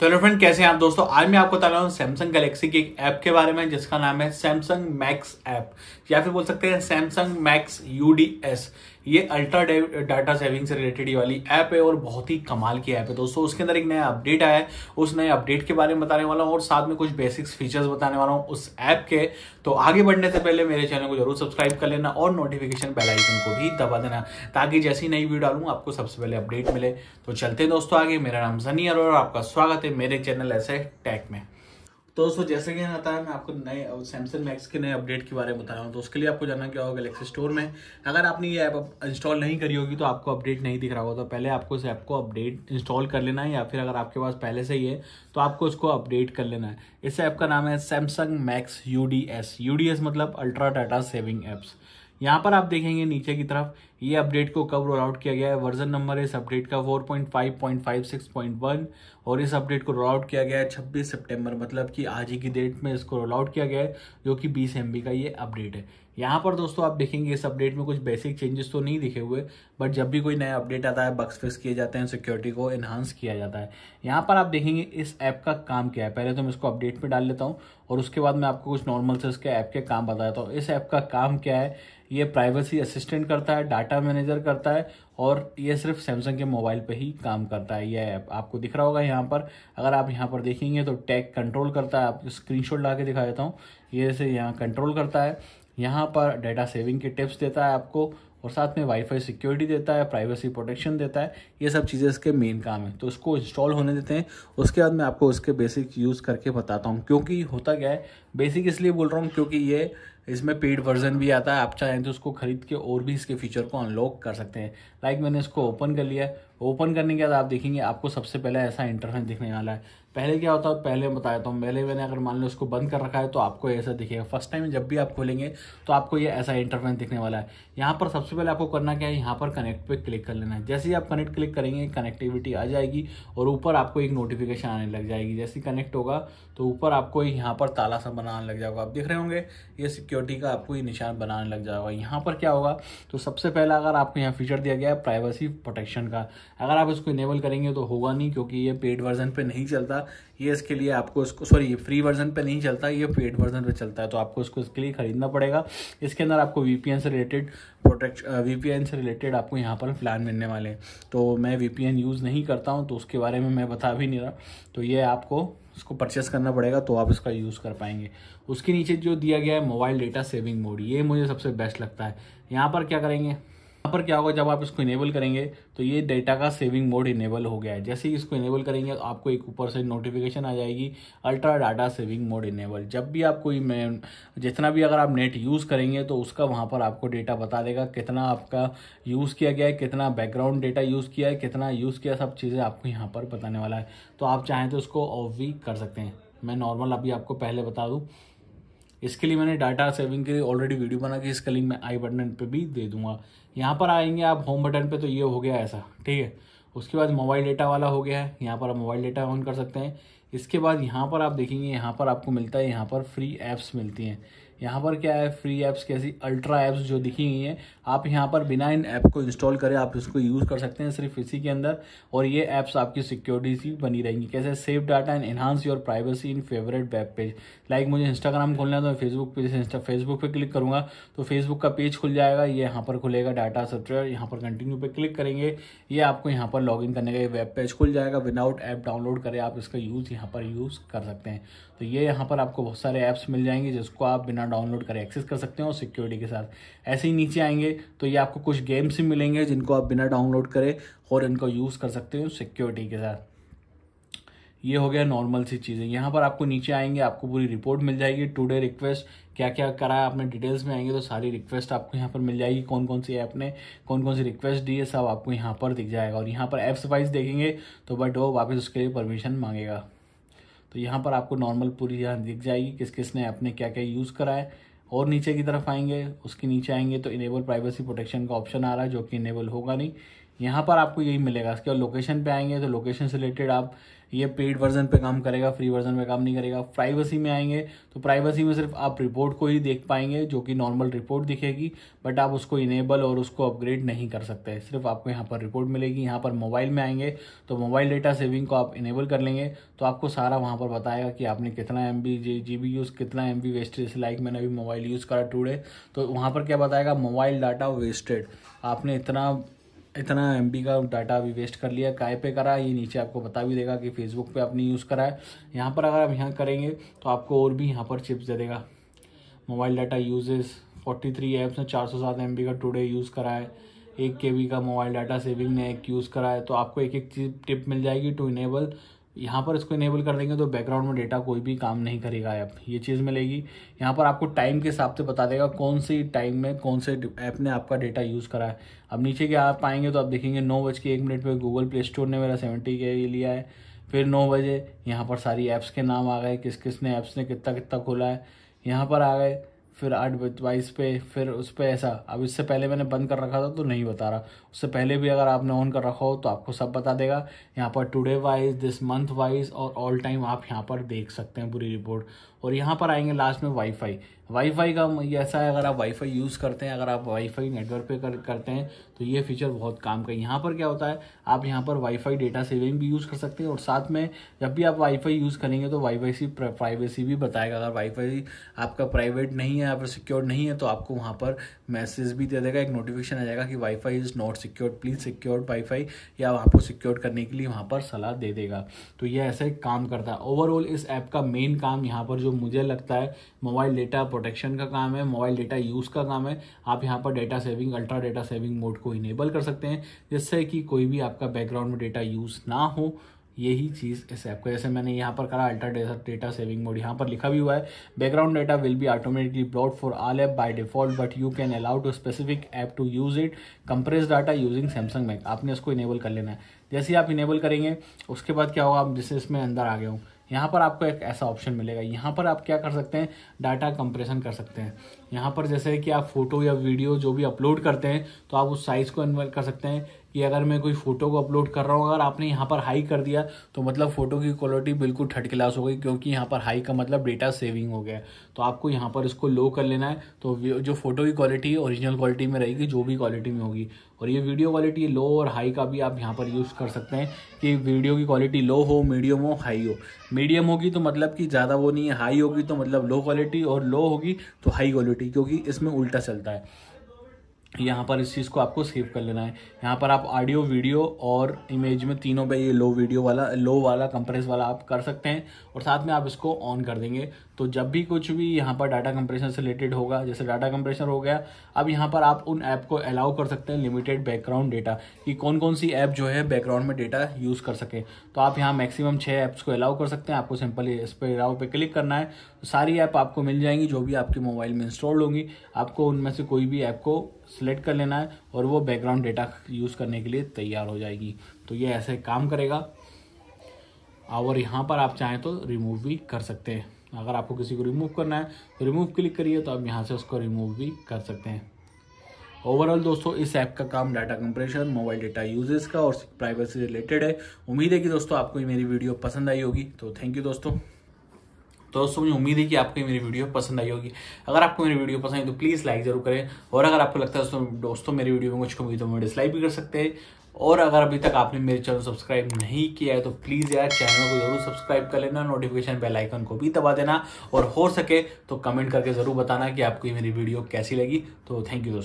तो hello friend कैसे हैं आप दोस्तों आज मैं आपको बता रहा हूँ सैमसंग गैलेक्सी की एक ऐप के बारे में जिसका नाम है सैमसंग मैक्स ऐप या फिर बोल सकते हैं सैमसंग मैक्स यू ये अल्ट्रा डाटा सेविंग से रिलेटेड ये वाली ऐप है और बहुत ही कमाल की ऐप है दोस्तों उसके अंदर एक नया अपडेट आया है उस नए अपडेट के बारे में बताने वाला हूँ और साथ में कुछ बेसिक्स फीचर्स बताने वाला हूँ उस ऐप के तो आगे बढ़ने से पहले मेरे चैनल को जरूर सब्सक्राइब कर लेना और नोटिफिकेशन बेल आइकन को भी दबा देना ताकि जैसी नई वीडियो डालूँ आपको सबसे पहले अपडेट मिले तो चलते हैं दोस्तों आगे मेरा नाम सनी और आपका स्वागत है मेरे चैनल ऐसे टैक में तो दोस्तों जैसे कि आता है मैं आपको नए सैमसंग मैक्स के नए अपडेट के बारे में बता रहा हूँ तो उसके लिए आपको जाना क्या होगा गलेक्सी स्टोर में अगर आपने ये ऐप इंस्टॉल नहीं करी होगी तो आपको अपडेट नहीं दिख रहा होगा तो पहले आपको इस ऐप को अपडेट इंस्टॉल कर लेना है या फिर अगर आपके पास पहले से ही है तो आपको इसको अपडेट कर लेना है इस ऐप का नाम है Samsung Max U D S U D S मतलब अल्ट्रा डाटा सेविंग ऐप्स यहाँ पर आप देखेंगे नीचे की तरफ ये अपडेट को कब रोल आउट किया गया है वर्जन नंबर इस अपडेट का 4.5.56.1 और इस अपडेट को रोल आउट किया गया है 26 सितंबर मतलब कि आज ही की डेट में इसको रोल आउट किया गया है जो कि 20 एम का ये अपडेट है यहाँ पर दोस्तों आप देखेंगे इस अपडेट में कुछ बेसिक चेंजेस तो नहीं दिखे हुए बट जब भी कोई नया अपडेट आता है बक्स फिक्स किए जाते हैं सिक्योरिटी को एनहांस किया जाता है यहाँ पर आप देखेंगे इस ऐप का काम क्या है पहले तो मैं इसको अपडेट में डाल लेता हूँ और उसके बाद मैं आपको कुछ नॉर्मल से इसके ऐप के काम बताता हूँ इस ऐप का काम क्या है ये प्राइवेसी असिस्टेंट करता है डाटा डाटा मैनेजर करता है और ये सिर्फ सैमसंग के मोबाइल पे ही काम करता है ये ऐप आपको दिख रहा होगा यहाँ पर अगर आप यहाँ पर देखेंगे तो टैग कंट्रोल करता है आपको स्क्रीनशॉट ला के दिखा देता हूँ ये से यहाँ कंट्रोल करता है यहाँ पर डाटा सेविंग के टिप्स देता है आपको और साथ में वाईफाई सिक्योरिटी देता है प्राइवेसी प्रोटेक्शन देता है ये सब चीज़ें इसके मेन काम है तो इसको इंस्टॉल होने देते हैं उसके बाद मैं आपको उसके बेसिक यूज़ करके बताता हूँ क्योंकि होता क्या है बेसिक इसलिए बोल रहा हूँ क्योंकि ये इसमें पेड वर्जन भी आता है आप चाहें तो उसको खरीद के और भी इसके फीचर को अनलॉक कर सकते हैं लाइक मैंने इसको ओपन कर लिया ओपन करने के बाद आप देखेंगे आपको सबसे पहले ऐसा इंटरफेस दिखने वाला है पहले क्या होता है पहले बताया तो पहले मैंने अगर मान लो उसको बंद कर रखा है तो आपको ऐसा दिखेगा फर्स्ट टाइम जब भी आप खोलेंगे तो आपको ये ऐसा इंटरफेस दिखने वाला है यहाँ पर सबसे पहले आपको करना क्या है यहाँ पर कनेक्ट पर क्लिक कर लेना है जैसे ही आप कनेक्ट क्लिक करेंगे कनेक्टिविटी आ जाएगी और ऊपर आपको एक नोटिफिकेशन आने लग जाएगी जैसे कनेक्ट होगा तो ऊपर आपको यहाँ पर ताला सा बनाने लग जाएगा आप देख रहे होंगे ये सिक्योर सिक्योरिटी का आपको ये निशान बनाने लग जाएगा यहाँ पर क्या होगा तो सबसे पहला अगर आपको यहाँ फीचर दिया गया है प्राइवेसी प्रोटेक्शन का अगर आप इसको इनेबल करेंगे तो होगा नहीं क्योंकि ये पेड वर्जन पर नहीं चलता ये इसके लिए आपको इसको सॉरी ये फ्री वर्जन पे नहीं चलता ये पेड वर्जन पे चलता है तो आपको इसको इसके लिए खरीदना पड़ेगा इसके अंदर आपको वी से रिलेटेड प्रोटेक्ट वी से रिलेटेड आपको यहाँ पर प्लान मिलने वाले हैं तो मैं वी यूज़ नहीं करता हूँ तो उसके बारे में मैं बता भी नहीं रहा तो ये आपको इसको परचेस करना पड़ेगा तो आप इसका यूज़ कर पाएंगे उसके नीचे जो दिया गया है मोबाइल डेटा सेविंग मोड ये मुझे सबसे बेस्ट लगता है यहाँ पर क्या करेंगे यहाँ पर क्या होगा जब आप इसको इनेबल करेंगे तो ये डेटा का सेविंग मोड इनेबल हो गया है जैसे ही इसको इनेबल करेंगे आपको एक ऊपर से नोटिफिकेशन आ जाएगी ultra data saving mode enable जब भी आप कोई जितना भी अगर आप नेट यूज़ करेंगे तो उसका वहाँ पर आपको डेटा बता देगा कितना आपका यूज़ किया गया है कितना बैकग्राउंड डेटा यूज़ किया है कितना यूज़ किया सब चीज़ें आपको यहाँ पर बताने वाला है तो आप चाहें तो उसको ऑफ भी कर सकते हैं मैं नॉर्मल अभी आपको पहले बता दूँ इसके लिए मैंने डाटा सेविंग के लिए ऑलरेडी वीडियो बना के इसका लिंक मैं आई बटन पे भी दे दूंगा यहाँ पर आएंगे आप होम बटन पे तो ये हो गया ऐसा ठीक है उसके बाद मोबाइल डेटा वाला हो गया है यहाँ पर आप मोबाइल डेटा ऑन कर सकते हैं इसके बाद यहाँ पर आप देखेंगे यहाँ पर आपको मिलता है यहाँ पर फ्री ऐप्स मिलती हैं यहाँ पर क्या है फ्री ऐप्स कैसी अल्ट्रा ऐप्स जो दिखी गई हैं आप यहाँ पर बिना इन ऐप को इंस्टॉल करें आप इसको यूज़ कर सकते हैं सिर्फ इसी के अंदर और ये ऐप्स आपकी सिक्योरिटी सी बनी रहेंगी कैसे save data and enhance your privacy in favourite web page like मुझे इंस्टाग्राम खोलना है तो मैं फेसबुक पे जैसे फेसबुक पर क्लिक करूँगा तो फेसबुक का पेज खुल जाएगा ये यहाँ पर खुलेगा डाटा सॉफ्टवेयर यहाँ पर कंटिन्यू पर क्लिक करेंगे ये आपको यहाँ पर लॉग करने का ये वेब पेज खुल जाएगा विदाउट ऐप डाउनलोड करें आप इसका यूज़ यहाँ पर यूज़ कर सकते हैं तो ये यहाँ पर आपको बहुत सारे ऐप्स मिल जाएंगे जिसको आप बिना अपना डाउनलोड करें एक्सेस कर सकते हैं और सिक्योरिटी के साथ ऐसे ही नीचे आएंगे तो ये आपको कुछ गेम्स ही मिलेंगे जिनको आप बिना डाउनलोड करें और इनको यूज़ कर सकते हो सिक्योरिटी के साथ ये हो गया नॉर्मल सी चीज़ें यहाँ पर आपको नीचे आएंगे आपको पूरी रिपोर्ट मिल जाएगी टुडे रिक्वेस्ट क्या क्या करा है आपने डिटेल्स में आएंगे तो सारी रिक्वेस्ट आपको यहाँ पर मिल जाएगी कौन कौन सी ऐप ने कौन कौन सी रिक्वेस्ट दी है सब आपको यहाँ पर दिख जाएगा और यहाँ पर ऐप्स वाइज देखेंगे तो बट वो वापस उसके लिए परमिशन मांगेगा तो यहाँ पर आपको नॉर्मल पूरी यहाँ दिख जाएगी किस किस ने अपने क्या क्या यूज़ करा है और नीचे की तरफ आएंगे उसके नीचे आएंगे तो इनेबल प्राइवेसी प्रोटेक्शन का ऑप्शन आ रहा है जो कि इनेबल होगा नहीं यहाँ पर आपको यही मिलेगा इसके बाद लोकेशन पे आएंगे तो लोकेशन से रिलेटेड आप ये पेड वर्जन पे काम करेगा फ्री वर्जन पे काम नहीं करेगा प्राइवेसी में आएंगे तो प्राइवेसी में सिर्फ आप रिपोर्ट को ही देख पाएंगे जो कि नॉर्मल रिपोर्ट दिखेगी बट आप उसको इनेबल और उसको अपग्रेड नहीं कर सकते सिर्फ आपको यहाँ पर रिपोर्ट मिलेगी यहाँ पर मोबाइल में आएंगे तो मोबाइल डेटा सेविंग को आप इनेबल कर लेंगे तो आपको सारा वहाँ पर बताएगा कि आपने कितना M B G B use कितना एम बी वेस्टेड लाइक मैंने अभी मोबाइल यूज़ करा टूडे तो वहाँ पर क्या बताएगा मोबाइल डाटा वेस्टेड आपने इतना इतना एम का डाटा भी वेस्ट कर लिया काय पे करा ये नीचे आपको बता भी देगा कि फेसबुक पे आपने यूज़ करा है यहाँ पर अगर आप यहाँ करेंगे तो आपको और भी यहाँ पर चिप्स दे देगा मोबाइल डाटा यूजेस 43 एप्स ने 407 एमबी का टुडे यूज़ करा है एक के का मोबाइल डाटा सेविंग ने एक यूज़ करा है तो आपको एक एक चीज़ टिप मिल जाएगी टू इनेबल यहाँ पर इसको इनेबल कर देंगे तो बैकग्राउंड में डेटा कोई भी काम नहीं करेगा ऐप ये चीज़ मिलेगी यहाँ पर आपको टाइम के हिसाब से बता देगा कौन सी टाइम में कौन से ऐप ने आपका डेटा यूज़ करा है अब नीचे के आप आएंगे तो आप देखेंगे नौ बज के एक मिनट पर गूगल प्ले स्टोर ने मेरा सेवेंटी के लिया है फिर नौ बजे यहाँ पर सारी ऐप्स के नाम आ गए किस किस ने ऐप्स ने कितना कितना खोला है यहाँ पर आ गए फिर आठ बाईस पे फिर उस पर ऐसा अब इससे पहले मैंने बंद कर रखा था तो नहीं बता रहा उससे पहले भी अगर आपने ऑन कर रखा हो तो आपको सब बता देगा यहाँ पर today wise this month wise और ऑल टाइम आप यहाँ पर देख सकते हैं पूरी रिपोर्ट और यहाँ पर आएंगे लास्ट में वाईफाई वाईफाई का ऐसा है अगर आप वाईफाई यूज़ करते हैं अगर आप वाईफाई नेटवर्क पे कर, करते हैं तो ये फीचर बहुत काम का यहाँ पर क्या होता है आप यहाँ पर वाईफाई डेटा सेविंग भी यूज़ कर सकते हैं और साथ में जब भी आप वाईफाई यूज़ करेंगे तो वाईफाई सी प्राइवेसी भी बताएगा अगर वाईफाई आपका प्राइवेट नहीं है आप सिक्योर नहीं है तो आपको वहाँ पर मैसेज भी दे देगा एक नोटिफिकेशन आ जाएगा कि WiFi is not secured please secured WiFi या आपको सिक्योर करने के लिए वहाँ पर सलाह दे देगा तो यह ऐसे काम करता है ओवरऑल इस ऐप का मेन काम यहाँ पर जो मुझे लगता है मोबाइल डेटा प्रोटेक्शन का काम है मोबाइल डेटा यूज़ का काम है आप यहाँ पर data saving ultra data saving mode को इनेबल कर सकते हैं जिससे कि कोई भी आपका बैकग्राउंड में डेटा यूज़ ना हो यही चीज़ इस ऐप को जैसे मैंने यहाँ पर करा अल्ट्रा डेटा सेविंग मोड यहाँ पर लिखा भी हुआ है background data will be automatically broad for all app by default but you can allow to specific app to use it compress data using Samsung Mac आपने इसको इनेबल कर लेना है जैसे ही आप इनेबल करेंगे उसके बाद क्या होगा आप जिससे इसमें अंदर आ गए हूँ यहाँ पर आपको एक ऐसा ऑप्शन मिलेगा यहाँ पर आप क्या कर सकते हैं डाटा कंप्रेशन कर सकते हैं यहाँ पर जैसे कि आप फोटो या वीडियो जो भी अपलोड करते हैं तो आप उस साइज़ को इन्वर्ट कर सकते हैं कि अगर मैं कोई फ़ोटो को अपलोड कर रहा हूँ अगर आपने यहाँ पर हाई कर दिया तो मतलब फ़ोटो की क्वालिटी बिल्कुल थर्ड क्लास हो गई क्योंकि यहाँ पर हाई का मतलब डेटा सेविंग हो गया तो आपको यहाँ पर इसको लो कर लेना है तो जो फ़ोटो की क्वालिटी ओरिजिनल क्वालिटी में रहेगी जो भी क्वालिटी में होगी और ये वीडियो क्वालिटी लो और हाई का भी आप यहाँ पर यूज़ कर सकते हैं कि वीडियो की क्वालिटी लो हो मीडियम हो हाई हो मीडियम होगी तो मतलब कि ज़्यादा वो नहीं है हाई होगी तो मतलब लो क्वालिटी और लो होगी तो हाई क्वालिटी क्योंकि इसमें उल्टा चलता है यहाँ पर इस चीज़ को आपको सेव कर लेना है यहाँ पर आप ऑडियो वीडियो और इमेज में तीनों पे ये लो वीडियो वाला लो वाला कंप्रेस वाला आप कर सकते हैं और साथ में आप इसको ऑन कर देंगे तो जब भी कुछ भी यहाँ पर डाटा कंप्रेशन से रिलेटेड होगा जैसे डाटा कंप्रेशन हो गया अब यहाँ पर आप उन ऐप को अलाउ कर सकते हैं लिमिटेड बैकग्राउंड डेटा कि कौन कौन सी ऐप जो है बैकग्राउंड में डेटा यूज़ कर सके तो आप यहाँ मैक्सिमम छः ऐप्स को अलाउ कर सकते हैं आपको सिंपल इस पर अलाउ पर क्लिक करना है सारी ऐप आपको मिल जाएंगी जो भी आपके मोबाइल में इंस्टॉल होंगी आपको उनमें से कोई भी ऐप को सेलेक्ट कर लेना है और वो बैकग्राउंड डेटा यूज़ करने के लिए तैयार हो जाएगी तो ये ऐसे काम करेगा और यहाँ पर आप चाहें तो रिमूव भी कर सकते हैं अगर आपको किसी को रिमूव करना है तो रिमूव क्लिक करिए तो आप यहाँ से उसको रिमूव भी कर सकते हैं ओवरऑल दोस्तों इस ऐप का काम data compression mobile data usages का और प्राइवेसी रिलेटेड है उम्मीद है कि दोस्तों आपको ये मेरी वीडियो पसंद आई होगी तो थैंक यू दोस्तों तो दोस्तों मुझे उम्मीद है कि आपको मेरी वीडियो पसंद आई होगी अगर आपको मेरी वीडियो पसंद आई तो प्लीज़ लाइक जरूर करें और अगर आपको लगता है दोस्तों मेरी वीडियो में कुछ कमी तो मैं डिसलाइक भी कर सकते हैं और अगर अभी तक आपने मेरे चैनल सब्सक्राइब नहीं किया है तो प्लीज़ यार चैनल को जरूर सब्सक्राइब कर लेना नोटिफिकेशन बेल आइकन को भी दबा देना और हो सके तो कमेंट करके ज़रूर बताना कि आपको ये मेरी वीडियो कैसी लगी तो थैंक यू दोस्तों